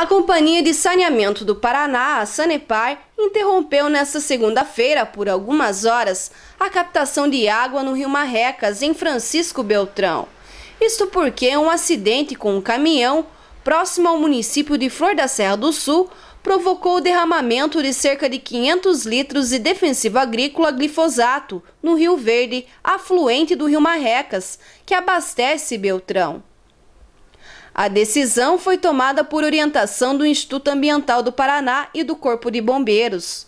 A Companhia de Saneamento do Paraná, a Sanepar, interrompeu nesta segunda-feira, por algumas horas, a captação de água no rio Marrecas, em Francisco Beltrão. Isto porque um acidente com um caminhão, próximo ao município de Flor da Serra do Sul, provocou o derramamento de cerca de 500 litros de defensivo agrícola glifosato no Rio Verde, afluente do rio Marrecas, que abastece Beltrão. A decisão foi tomada por orientação do Instituto Ambiental do Paraná e do Corpo de Bombeiros.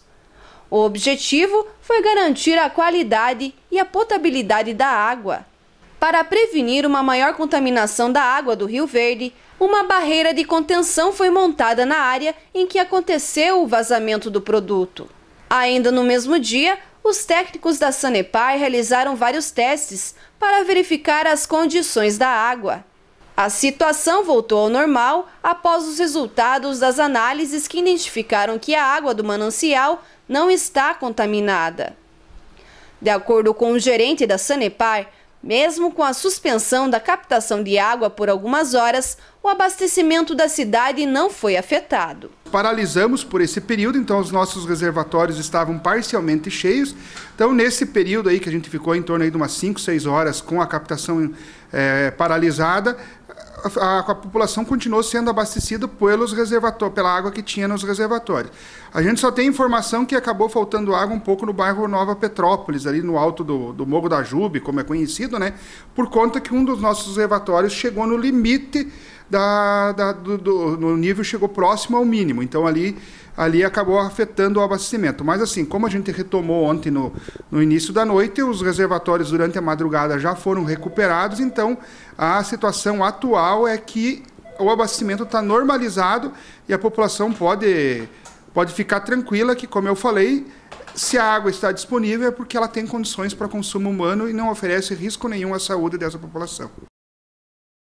O objetivo foi garantir a qualidade e a potabilidade da água. Para prevenir uma maior contaminação da água do Rio Verde, uma barreira de contenção foi montada na área em que aconteceu o vazamento do produto. Ainda no mesmo dia, os técnicos da Sanepar realizaram vários testes para verificar as condições da água. A situação voltou ao normal após os resultados das análises que identificaram que a água do manancial não está contaminada. De acordo com o gerente da Sanepar, mesmo com a suspensão da captação de água por algumas horas, o abastecimento da cidade não foi afetado. Paralisamos por esse período, então os nossos reservatórios estavam parcialmente cheios. Então, nesse período aí que a gente ficou em torno aí de umas 5, 6 horas com a captação é, paralisada, a, a, população continuou sendo abastecida pelos reservatórios, pela água que tinha nos reservatórios. A gente só tem informação que acabou faltando água um pouco no bairro Nova Petrópolis, ali no alto do, do Morro da Jube, como é conhecido, né? Por conta que um dos nossos reservatórios chegou no limite da, da do, do, no nível chegou próximo ao mínimo. Então ali ali acabou afetando o abastecimento. Mas assim, como a gente retomou ontem no, no início da noite, os reservatórios durante a madrugada já foram recuperados, então a situação atual é que o abastecimento está normalizado e a população pode, pode ficar tranquila que, como eu falei, se a água está disponível é porque ela tem condições para consumo humano e não oferece risco nenhum à saúde dessa população.